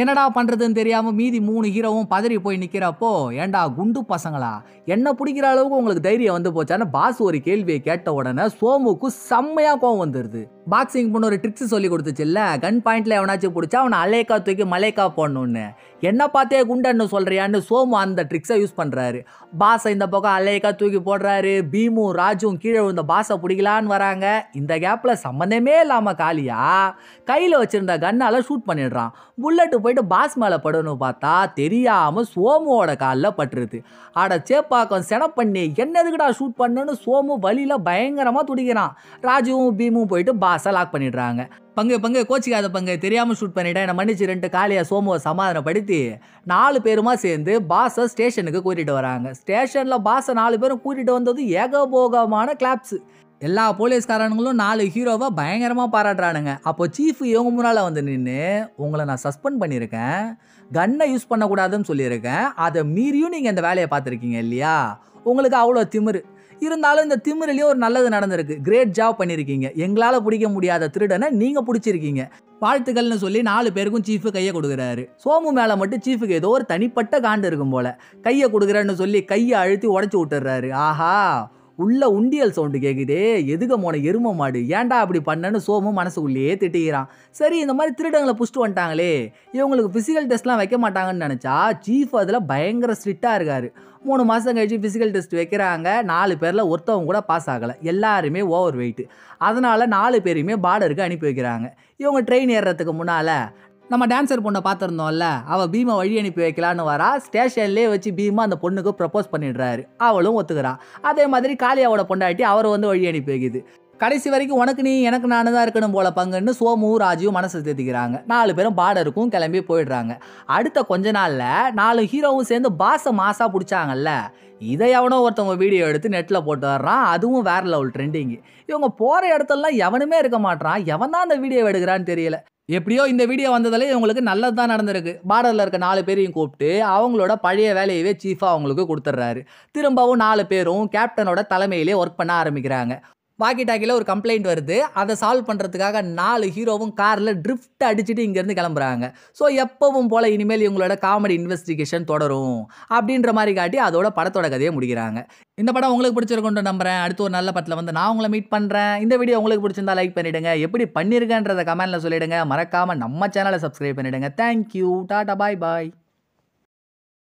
என்னடா பண்ணுறதுன்னு தெரியாமல் மீதி மூணு ஹீரோவும் பதறி போய் நிற்கிறப்போ ஏண்டா குண்டு பசங்களா என்ன பிடிக்கிற அளவுக்கு உங்களுக்கு தைரியம் வந்து போச்சான்னு பாஸ் ஒரு கேள்வியை கேட்ட உடனே சோமுக்கு செம்மையாக கோவம் வந்துடுது பாக்ஸிங் பண்ண ஒரு ட்ரிக்ஸ் சொல்லி கொடுத்துச்சுல்ல கன் பாயிண்ட்ல எவனாச்சும் பிடிச்சா அவனை அலேக்கா தூக்கி மலேக்கா போடணும்னு என்ன பார்த்தே குண்டன்னு சொல்கிறியான்னு சோமு அந்த ட்ரிக்ஸை யூஸ் பண்ணுறாரு பாஸை இந்த பக்கம் அலேக்கா தூக்கி போடுறாரு பீமும் ராஜும் கீழே விழுந்த பாஸை பிடிக்கலான்னு வராங்க இந்த கேப்பில் சம்மந்தமே இல்லாமல் காலியா கையில் வச்சுருந்த கன்னால் ஷூட் பண்ணிடுறான் புல்லட்டு போயிட்டு பாஸ் மேலே படணும்னு பார்த்தா தெரியாமல் சோமுவோட காலில் பட்டுருது ஆட சேப்பாக்கம் செனப் பண்ணி என்னதுக்குடா ஷூட் பண்ணுன்னு சோமு வழியில் பயங்கரமாக துடிக்கிறான் ராஜுவும் பீமும் போயிட்டு பா அசலாக் பண்ணிடுறாங்க பங்கு பங்கு கோச்சிக்காத பங்கு தெரியாமல் ஷூட் பண்ணிட்டேன் என்னை மன்னிச்சு ரெண்டு காலியாக சோமுவை சமாதானப்படுத்தி நாலு பேருமா சேர்ந்து பாஸை ஸ்டேஷனுக்கு கூட்டிகிட்டு வராங்க ஸ்டேஷனில் பாஸை நாலு பேரும் கூட்டிகிட்டு வந்தது ஏகபோகமான கிளாப்ஸு எல்லா போலீஸ்காரனுங்களும் நாலு ஹீரோவை பயங்கரமாக பாராட்டுறானுங்க அப்போ சீஃப் இவங்க முன்னால் வந்து நின்று உங்களை நான் சஸ்பெண்ட் பண்ணியிருக்கேன் கன்னை யூஸ் பண்ணக்கூடாதுன்னு சொல்லியிருக்கேன் அதை மீறியும் நீங்கள் இந்த வேலையை பார்த்துருக்கீங்க இல்லையா உங்களுக்கு அவ்வளோ திமிரு இருந்தாலும் இந்த திமிரிலையும் ஒரு நல்லது நடந்திருக்கு கிரேட் ஜாப் பண்ணியிருக்கீங்க எங்களால் பிடிக்க முடியாத திருடனை நீங்கள் பிடிச்சிருக்கீங்க வாழ்த்துக்கள்னு சொல்லி நாலு பேருக்கும் சீஃபு கையை கொடுக்குறாரு சோமு மேலே மட்டும் சீஃபுக்கு ஏதோ ஒரு தனிப்பட்ட காண்டு இருக்கும் போல் கையை கொடுக்குறேன்னு சொல்லி கையை அழுத்தி உடச்சி விட்டுறாரு ஆஹா உள்ள உண்டியல் சவுண்டு கேட்குதே எதுக மோன எரும மாடு ஏன்டா அப்படி பண்ணனு சோமும் மனசுக்குள்ளேயே திட்டிக்கிறான் சரி இந்த மாதிரி திருடங்களை புஷ்ட்டு வந்துட்டாங்களே இவங்களுக்கு ஃபிசிக்கல் டெஸ்ட்லாம் வைக்க மாட்டாங்கன்னு நினச்சா சீஃப் அதில் பயங்கர ஸ்ட்ரிக்டாக இருக்கார் மூணு மாதம் கழித்து ஃபிசிக்கல் டெஸ்ட் வைக்கிறாங்க நாலு பேரில் ஒருத்தவங்க கூட பாஸ் ஆகலை எல்லாருமே ஓவர் வெயிட்டு அதனால் நாலு பேரையுமே பார்டருக்கு அனுப்பி வைக்கிறாங்க இவங்க ட்ரெயின் ஏறுறதுக்கு முன்னால் நம்ம டான்ஸர் பொண்ணை பார்த்துருந்தோம்ல அவள் பீமா வழி அனுப்பி வைக்கலான்னு வரா ஸ்டேஷன்லேயே வச்சு பீமா அந்த பொண்ணுக்கு ப்ரப்போஸ் பண்ணிடுறாரு அவளும் ஒத்துக்கிறா அதே மாதிரி காளியாவோட பொண்டாட்டி அவர் வந்து வழி அனுப்பி வைக்குது கடைசி வரைக்கும் உனக்கு நீ எனக்கு நானு தான் இருக்கணும் போல பங்குன்னு சோமும் ராஜுவும் மனசு தேத்திக்கிறாங்க நாலு பேரும் பாடருக்கும் கிளம்பி போயிடுறாங்க அடுத்த கொஞ்ச நாளில் நாலு ஹீரோவும் சேர்ந்து பாச மாசா பிடிச்சாங்கல்ல இதை எவனோ ஒருத்தவங்க வீடியோ எடுத்து நெட்டில் போட்டு வர்றான் அதுவும் வேற லெவல் ட்ரெண்டிங்கு இவங்க போகிற இடத்துலலாம் எவனுமே இருக்க மாட்டான் எவன் தான் அந்த வீடியோ எடுக்கிறான்னு தெரியல எப்படியோ இந்த வீடியோ வந்ததாலே இவங்களுக்கு நல்லது தான் நடந்திருக்கு பார்டரில் இருக்க நாலு பேரையும் கூப்பிட்டு அவங்களோட பழைய வேலையவே சீஃபாக அவங்களுக்கு கொடுத்துட்றாரு திரும்பவும் நாலு பேரும் கேப்டனோட தலைமையிலே ஒர்க் பண்ண ஆரம்பிக்கிறாங்க வாக்கி டாக்கியில் ஒரு கம்ப்ளைண்ட் வருது அதை சால்வ் பண்ணுறதுக்காக நாலு ஹீரோவும் காரில் ட்ரிஃப்ட் அடிச்சுட்டு இங்கேருந்து கிளம்புறாங்க ஸோ எப்பவும் போல் இனிமேல் இவங்களோட காமெடி இன்வெஸ்டிகேஷன் தொடரும் அப்படின்ற மாதிரி காட்டி அதோட படத்தோட கதையை முடிக்கிறாங்க இந்த படம் உங்களுக்கு பிடிச்சிருக்கும்னு நம்புறேன் அடுத்து ஒரு நல்ல படத்தில் வந்து நான் உங்களை மீட் பண்ணுறேன் இந்த வீடியோ உங்களுக்கு பிடிச்சிருந்தா லைக் பண்ணிவிடுங்க எப்படி பண்ணியிருக்கேன்றதை கமெண்ட்டில் சொல்லிவிடுங்க மறக்காமல் நம்ம சேனலை சப்ஸ்கிரைப் பண்ணிவிடுங்க தேங்க்யூ டாட்டா பாய் பாய்